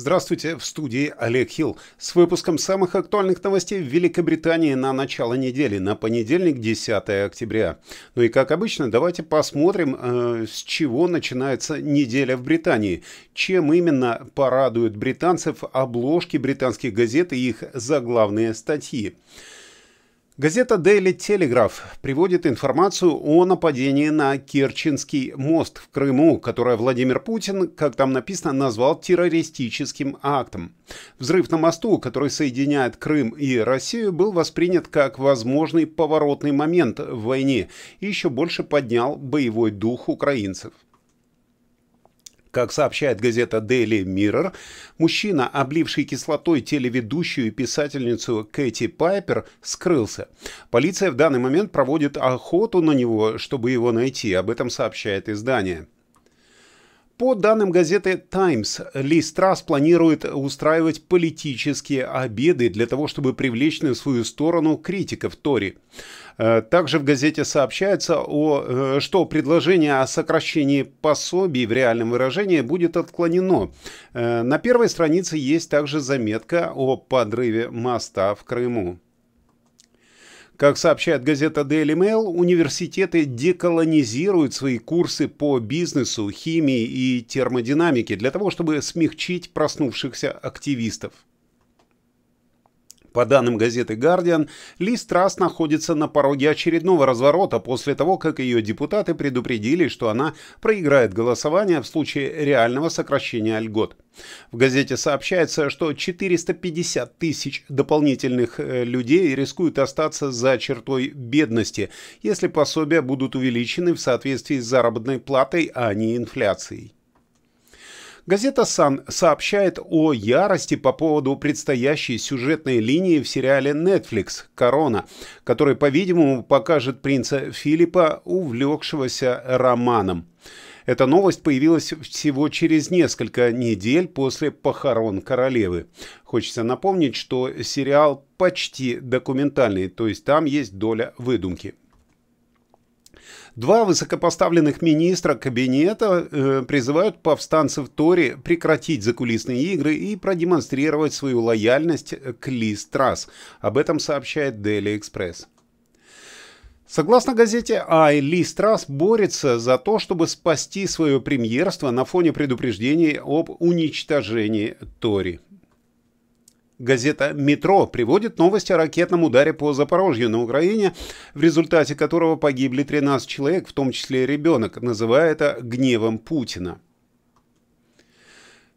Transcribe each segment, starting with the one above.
Здравствуйте, в студии Олег Хилл. С выпуском самых актуальных новостей в Великобритании на начало недели, на понедельник, 10 октября. Ну и как обычно, давайте посмотрим, э, с чего начинается неделя в Британии. Чем именно порадуют британцев обложки британских газет и их заглавные статьи. Газета Daily Telegraph приводит информацию о нападении на Керченский мост в Крыму, которое Владимир Путин, как там написано, назвал террористическим актом. Взрыв на мосту, который соединяет Крым и Россию, был воспринят как возможный поворотный момент в войне и еще больше поднял боевой дух украинцев. Как сообщает газета Daily Mirror, мужчина, обливший кислотой телеведущую и писательницу Кэти Пайпер, скрылся. Полиция в данный момент проводит охоту на него, чтобы его найти, об этом сообщает издание. По данным газеты Times, Ли Страс планирует устраивать политические обеды для того, чтобы привлечь на свою сторону критиков Тори. Э, также в газете сообщается, о, э, что предложение о сокращении пособий в реальном выражении будет отклонено. Э, на первой странице есть также заметка о подрыве моста в Крыму. Как сообщает газета Daily Mail, университеты деколонизируют свои курсы по бизнесу, химии и термодинамике для того, чтобы смягчить проснувшихся активистов. По данным газеты «Гардиан», Ли Страс находится на пороге очередного разворота после того, как ее депутаты предупредили, что она проиграет голосование в случае реального сокращения льгот. В газете сообщается, что 450 тысяч дополнительных э, людей рискуют остаться за чертой бедности, если пособия будут увеличены в соответствии с заработной платой, а не инфляцией. Газета «Сан» сообщает о ярости по поводу предстоящей сюжетной линии в сериале Netflix «Корона», который, по-видимому, покажет принца Филиппа, увлекшегося романом. Эта новость появилась всего через несколько недель после похорон королевы. Хочется напомнить, что сериал почти документальный, то есть там есть доля выдумки. Два высокопоставленных министра кабинета э, призывают повстанцев Тори прекратить закулисные игры и продемонстрировать свою лояльность э, к Ли Страс. Об этом сообщает Daily Express. Согласно газете «Ай», Ли Страс борется за то, чтобы спасти свое премьерство на фоне предупреждений об уничтожении Тори. Газета «Метро» приводит новости о ракетном ударе по Запорожью на Украине, в результате которого погибли 13 человек, в том числе и ребенок, называя это «гневом Путина».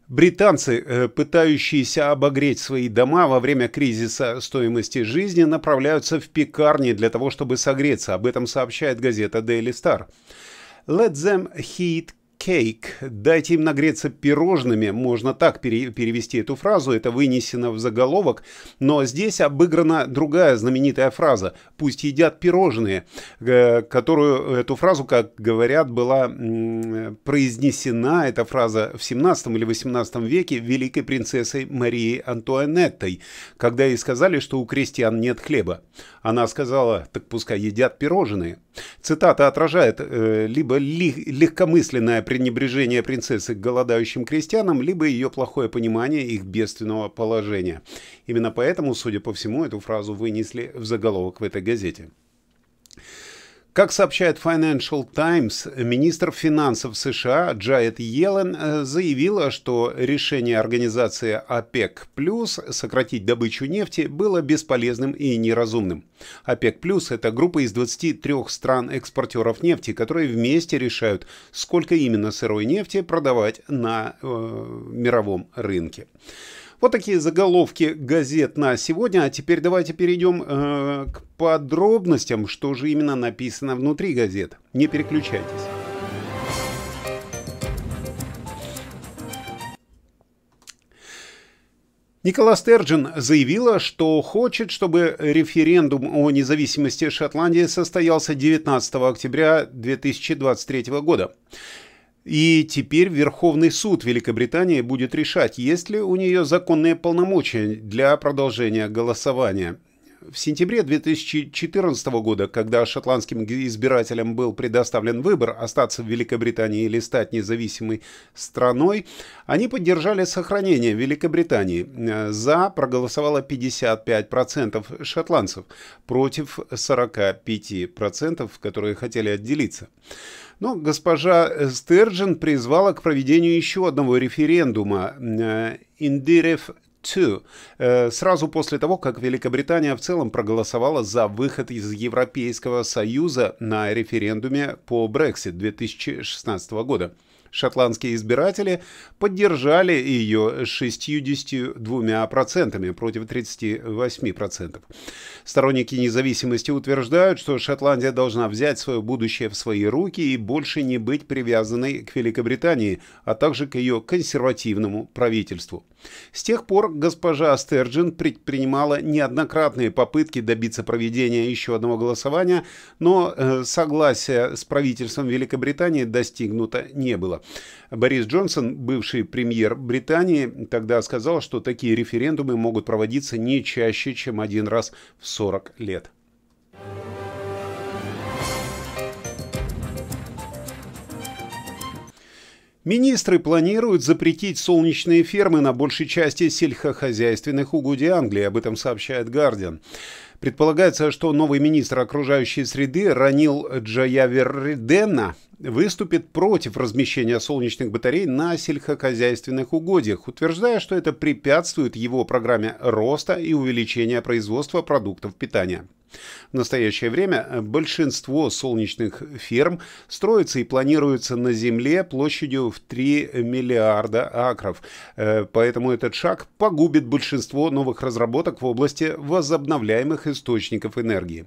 Британцы, э, пытающиеся обогреть свои дома во время кризиса стоимости жизни, направляются в пекарни для того, чтобы согреться. Об этом сообщает газета Daily Star. Let them heat cake. Дайте им нагреться пирожными. Можно так пере перевести эту фразу. Это вынесено в заголовок. Но здесь обыграна другая знаменитая фраза. Пусть едят пирожные. Э, которую, эту фразу, как говорят, была произнесена, эта фраза, в 17 или 18 веке великой принцессой Марии Антуанеттой, когда ей сказали, что у крестьян нет хлеба. Она сказала, так пускай едят пирожные. Цитата отражает э, либо легкомысленное пренебрежение принцессы к голодающим крестьянам, либо ее плохое понимание их бедственного положения. Именно поэтому, судя по всему, эту фразу вынесли в заголовок в этой газете. Как сообщает Financial Times, министр финансов США Джайет Йеллен э, заявила, что решение организации ОПЕК плюс сократить добычу нефти было бесполезным и неразумным. ОПЕК плюс – это группа из 23 стран-экспортеров нефти, которые вместе решают, сколько именно сырой нефти продавать на э, мировом рынке. Вот такие заголовки газет на сегодня. А теперь давайте перейдем э, к подробностям, что же именно написано внутри газет. Не переключайтесь. Николас Стерджин заявила, что хочет, чтобы референдум о независимости Шотландии состоялся 19 октября 2023 года. И теперь Верховный суд Великобритании будет решать, есть ли у нее законные полномочия для продолжения голосования. В сентябре 2014 года, когда шотландским избирателям был предоставлен выбор остаться в Великобритании или стать независимой страной, они поддержали сохранение Великобритании. За проголосовало 55% шотландцев против 45%, которые хотели отделиться. Но госпожа Стерджен призвала к проведению еще одного референдума э, «Индирев э, сразу после того, как Великобритания в целом проголосовала за выход из Европейского Союза на референдуме по Brexit 2016 года. Шотландские избиратели поддержали ее 62% против 38%. Сторонники независимости утверждают, что Шотландия должна взять свое будущее в свои руки и больше не быть привязанной к Великобритании, а также к ее консервативному правительству. С тех пор госпожа Стерджин предпринимала неоднократные попытки добиться проведения еще одного голосования, но э, согласия с правительством Великобритании достигнуто не было. Борис Джонсон, бывший премьер Британии, тогда сказал, что такие референдумы могут проводиться не чаще, чем один раз в 40 лет. Министры планируют запретить солнечные фермы на большей части сельскохозяйственных угодий Англии, об этом сообщает «Гардиан». Предполагается, что новый министр окружающей среды Ранил Джаявердена выступит против размещения солнечных батарей на сельскохозяйственных угодьях, утверждая, что это препятствует его программе роста и увеличения производства продуктов питания. В настоящее время э, большинство солнечных ферм строится и планируется на Земле площадью в 3 миллиарда акров. Э, поэтому этот шаг погубит большинство новых разработок в области возобновляемых источников энергии.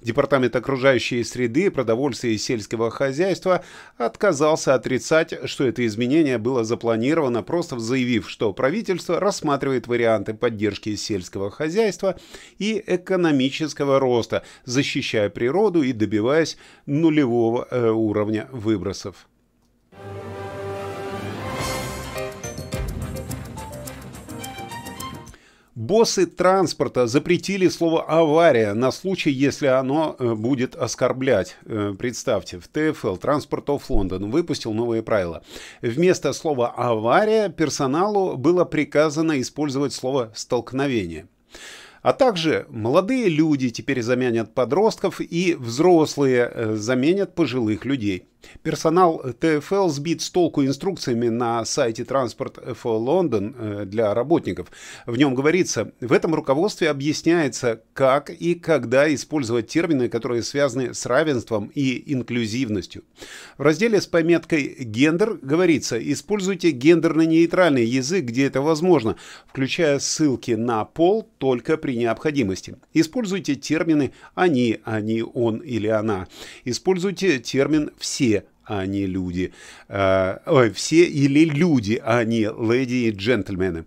Департамент окружающей среды, продовольствия и сельского хозяйства отказался отрицать, что это изменение было запланировано, просто заявив, что правительство рассматривает варианты поддержки сельского хозяйства и экономического роста просто защищая природу и добиваясь нулевого э, уровня выбросов. Боссы транспорта запретили слово «авария» на случай, если оно э, будет оскорблять. Э, представьте, в ТФЛ Транспорт оф Лондон выпустил новые правила. Вместо слова «авария» персоналу было приказано использовать слово «столкновение». А также молодые люди теперь заменят подростков и взрослые э, заменят пожилых людей. Персонал э, ТФЛ сбит с толку инструкциями на сайте Transport for London э, для работников. В нем говорится, в этом руководстве объясняется, как и когда использовать термины, которые связаны с равенством и инклюзивностью. В разделе с пометкой «Гендер» говорится, используйте гендерно-нейтральный язык, где это возможно, включая ссылки на пол только при необходимости. Используйте термины «они», «они», «он» или «она». Используйте термин «все», а не люди. Э, ой, все или люди, а не леди и джентльмены.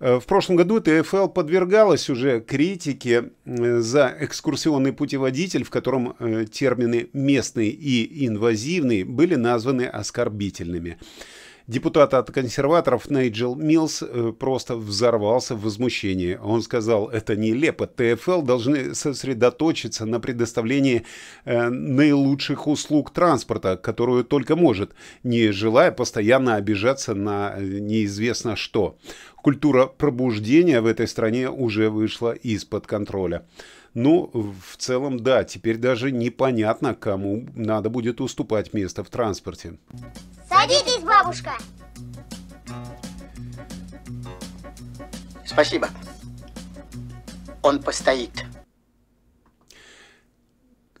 Э, в прошлом году ТФЛ подвергалась уже критике э, за экскурсионный путеводитель, в котором э, термины «местный» и «инвазивный» были названы оскорбительными. Депутат от консерваторов Нейджел Милс э, просто взорвался в возмущении. Он сказал, это нелепо, ТФЛ должны сосредоточиться на предоставлении э, наилучших услуг транспорта, которую только может, не желая постоянно обижаться на э, неизвестно что. Культура пробуждения в этой стране уже вышла из-под контроля. Ну, в целом, да, теперь даже непонятно, кому надо будет уступать место в транспорте. Садитесь, бабушка. Спасибо. Он постоит.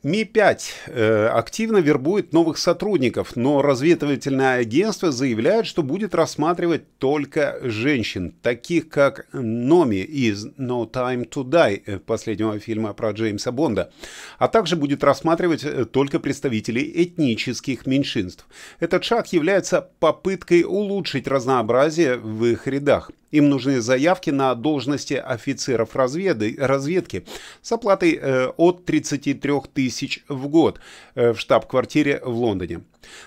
Ми-5 активно вербует новых сотрудников, но разведывательное агентство заявляет, что будет рассматривать только женщин, таких как Номи из No Time to Die, э, последнего фильма про Джеймса Бонда, а также будет рассматривать э, только представителей этнических меньшинств. Этот шаг является попыткой улучшить разнообразие в их рядах. Им нужны заявки на должности офицеров разведы, разведки с оплатой э, от 33 тысяч в год э, в штаб-квартире в Лондоне.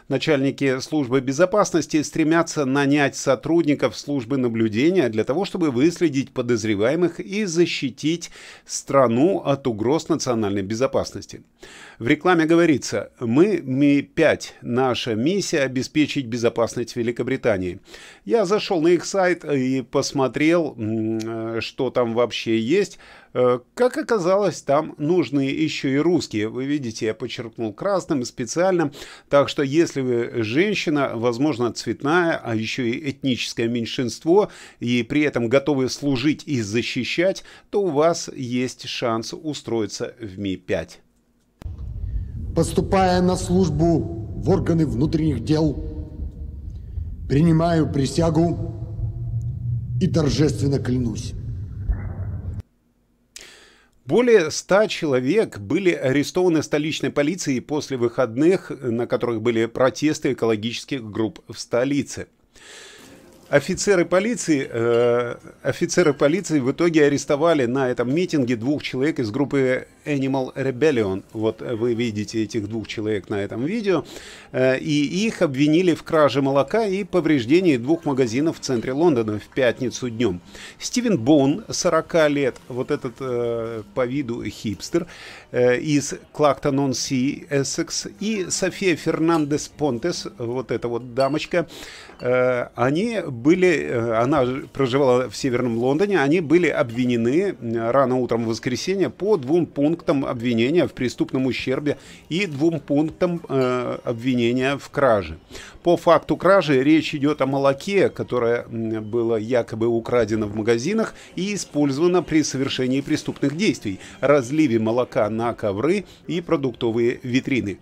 Начальники службы безопасности стремятся нанять сотрудников службы наблюдения для того, чтобы выследить подозреваемых и защитить страну от угроз национальной безопасности. В рекламе говорится «Мы, Ми-5, наша миссия – обеспечить безопасность Великобритании». Я зашел на их сайт и посмотрел, э, что там вообще есть – Э, как оказалось, там нужны еще и русские. Вы видите, я подчеркнул красным специально. Так что если вы женщина, возможно, цветная, а еще и этническое меньшинство, и при этом готовы служить и защищать, то у вас есть шанс устроиться в Ми-5. Поступая на службу в органы внутренних дел, принимаю присягу и торжественно клянусь более 100 человек были арестованы столичной полицией после выходных, на которых были протесты экологических групп в столице. Офицеры полиции, э, офицеры полиции в итоге арестовали на этом митинге двух человек из группы Animal Rebellion. Вот э, вы видите этих двух человек на этом видео. Э, и их обвинили в краже молока и повреждении двух магазинов в центре Лондона в пятницу днем. Стивен Боун, 40 лет, вот этот э, по виду хипстер, из Клактон-он-Си, Эссекс, и София Фернандес Понтес, вот эта вот дамочка, они были, она проживала в Северном Лондоне, они были обвинены рано утром в воскресенье по двум пунктам пунктам обвинения в преступном ущербе и двум пунктам э, обвинения в краже. По факту кражи речь идет о молоке, которое было якобы украдено в магазинах и использовано при совершении преступных действий, разливе молока на ковры и продуктовые витрины.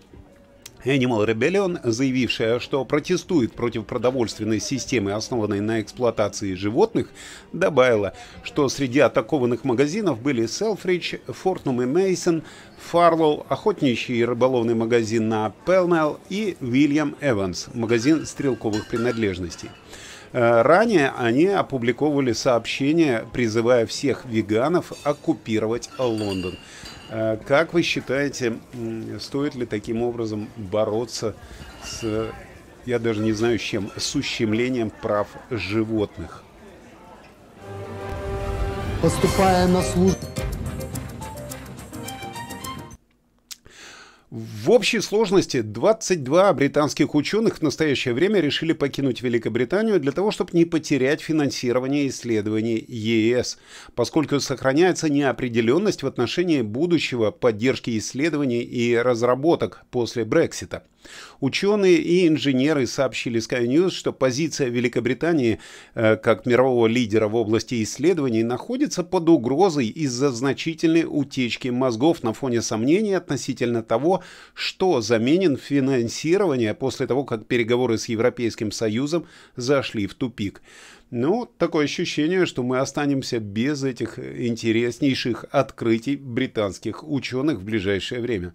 Animal Rebellion, заявившая, что протестует против продовольственной системы, основанной на эксплуатации животных, добавила, что среди атакованных магазинов были Selfridge, Fortnum и Mason, Farlow, охотничий и рыболовный магазин на Pellmell и William Evans, магазин стрелковых принадлежностей. Э, ранее они опубликовывали сообщение, призывая всех веганов оккупировать Лондон. Э, как вы считаете, стоит ли таким образом бороться с, я даже не знаю с чем, с ущемлением прав животных? Поступая на службу В общей сложности 22 британских ученых в настоящее время решили покинуть Великобританию для того, чтобы не потерять финансирование исследований ЕС, э поскольку сохраняется неопределенность в отношении будущего поддержки исследований и разработок после Брексита. Ученые и инженеры сообщили Sky News, что позиция Великобритании э, как мирового лидера в области исследований находится под угрозой из-за значительной утечки мозгов на фоне сомнений относительно того, что заменен финансирование после того, как переговоры с Европейским Союзом зашли в тупик. Ну, такое ощущение, что мы останемся без этих интереснейших открытий британских ученых в ближайшее время.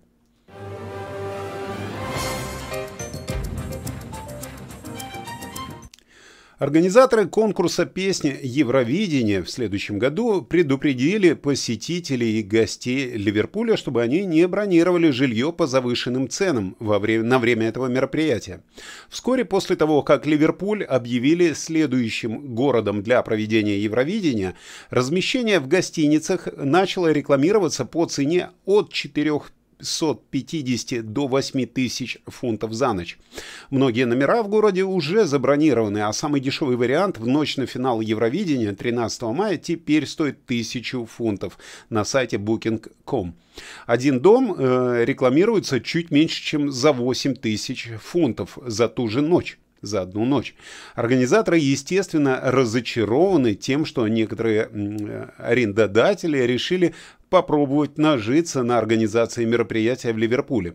Организаторы конкурса песни «Евровидение» в следующем году предупредили посетителей и гостей Ливерпуля, чтобы они не бронировали жилье по завышенным ценам во время, на время этого мероприятия. Вскоре после того, как Ливерпуль объявили следующим городом для проведения Евровидения, размещение в гостиницах начало рекламироваться по цене от 4 550 до 8 тысяч фунтов за ночь. Многие номера в городе уже забронированы, а самый дешевый вариант в ночь на финал Евровидения 13 мая теперь стоит 1000 фунтов на сайте booking.com. Один дом э, рекламируется чуть меньше, чем за 8 тысяч фунтов за ту же ночь за одну ночь. Организаторы, естественно, разочарованы тем, что некоторые э, арендодатели решили попробовать нажиться на организации мероприятия в Ливерпуле.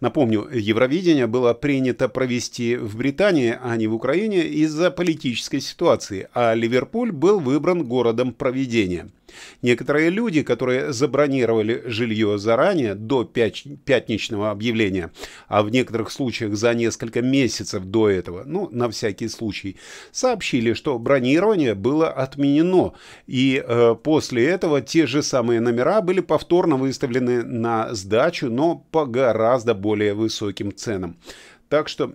Напомню, Евровидение было принято провести в Британии, а не в Украине из-за политической ситуации, а Ливерпуль был выбран городом проведения – Некоторые люди, которые забронировали жилье заранее, до пятничного объявления, а в некоторых случаях за несколько месяцев до этого, ну, на всякий случай, сообщили, что бронирование было отменено, и э, после этого те же самые номера были повторно выставлены на сдачу, но по гораздо более высоким ценам. Так что,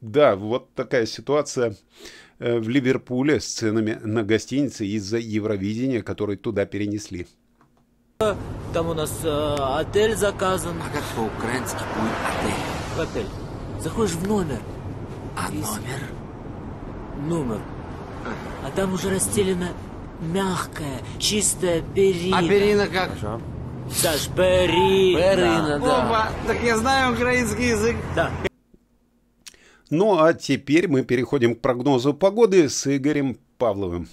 да, вот такая ситуация. Э, в Ливерпуле с ценами на гостиницы из-за Евровидения, который туда перенесли. Там у нас э, отель заказан. А как по-украински будет отель? Отель. Заходишь в номер. А и... номер? Номер. А там уже расстелено мягкое, чистое перина. А перина как? Хорошо. Саш, перина. Перина, да. Опа, так я знаю украинский язык. Да. Ну а теперь мы переходим к прогнозу погоды с Игорем Павловым.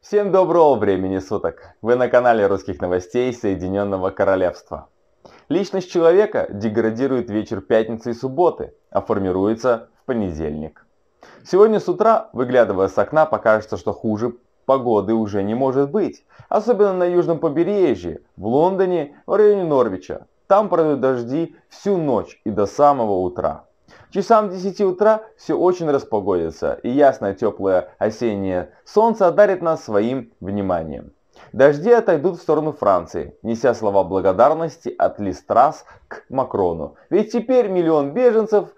Всем доброго времени суток! Вы на канале русских новостей Соединенного Королевства. Личность человека деградирует вечер пятницы и субботы, а формируется в понедельник. Сегодня с утра, выглядывая с окна, покажется, что хуже погоды уже не может быть. Особенно на южном побережье, в Лондоне, в районе Норвича. Там пройдут дожди всю ночь и до самого утра. Часам 10 утра все очень распогодится, и ясное теплое осеннее солнце одарит нас своим вниманием. Дожди отойдут в сторону Франции, неся слова благодарности от Листрас к Макрону. Ведь теперь миллион беженцев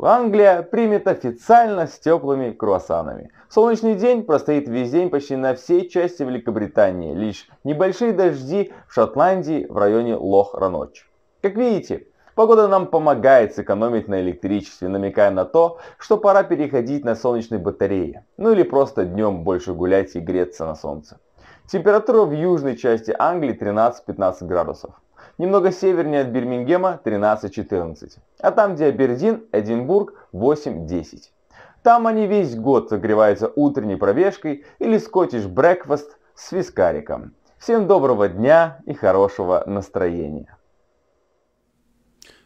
Англия примет официально с теплыми круассанами. Солнечный день простоит весь день почти на всей части Великобритании, лишь небольшие дожди в Шотландии в районе Лох-Раноч. Как видите, погода нам помогает сэкономить на электричестве, намекая на то, что пора переходить на солнечные батареи, ну или просто днем больше гулять и греться на солнце. Температура в южной части Англии 13-15 градусов. Немного севернее от Бирмингема 13-14. А там, где Абердин, Эдинбург 8-10. Там они весь год согреваются утренней пробежкой или скотишь брекфаст с вискариком. Всем доброго дня и хорошего настроения.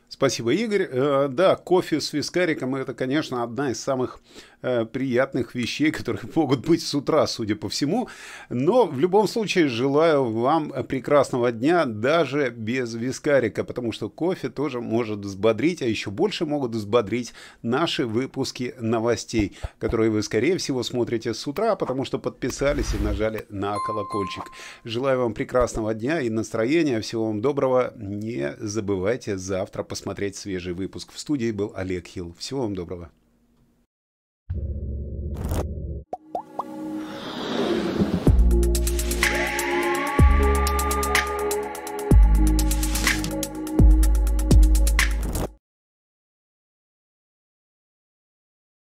Спасибо, Игорь. Э, да, кофе с вискариком – это, конечно, одна из самых Э, приятных вещей, которые могут быть с утра, судя по всему. Но в любом случае желаю вам прекрасного дня даже без вискарика, потому что кофе тоже может взбодрить, а еще больше могут взбодрить наши выпуски новостей, которые вы, скорее всего, смотрите с утра, потому что подписались и нажали на колокольчик. Желаю вам прекрасного дня и настроения. Всего вам доброго. Не забывайте завтра посмотреть свежий выпуск. В студии был Олег Хилл. Всего вам доброго. Thank you.